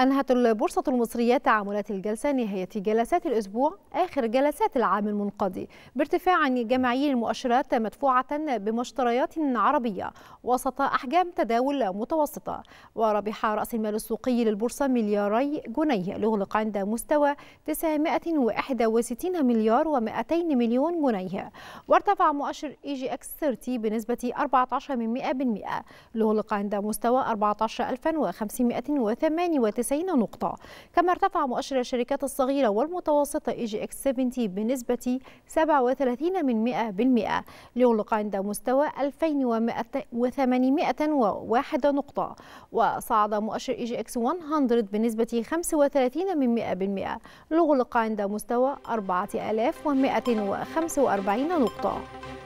أنهت البورصة المصرية تعاملات الجلسة نهاية جلسات الأسبوع آخر جلسات العام المنقضي بارتفاع جماعي المؤشرات مدفوعة بمشتريات عربية وسط أحجام تداول متوسطة وربح رأس المال السوقي للبورصة ملياري جنيه ليغلق عند مستوى 961 مليار و200 مليون جنيه وارتفع مؤشر إي جي إكس 30 بنسبة 14% ليغلق عند مستوى 14598 90 نقطة كما ارتفع مؤشر الشركات الصغيرة والمتوسطة اي جي اكس 70 بنسبة 37 من 100% ليغلق عند مستوى 2801 نقطة وصعد مؤشر اي جي اكس 100 بنسبة 35 من 100% ليغلق عند مستوى 4145 نقطة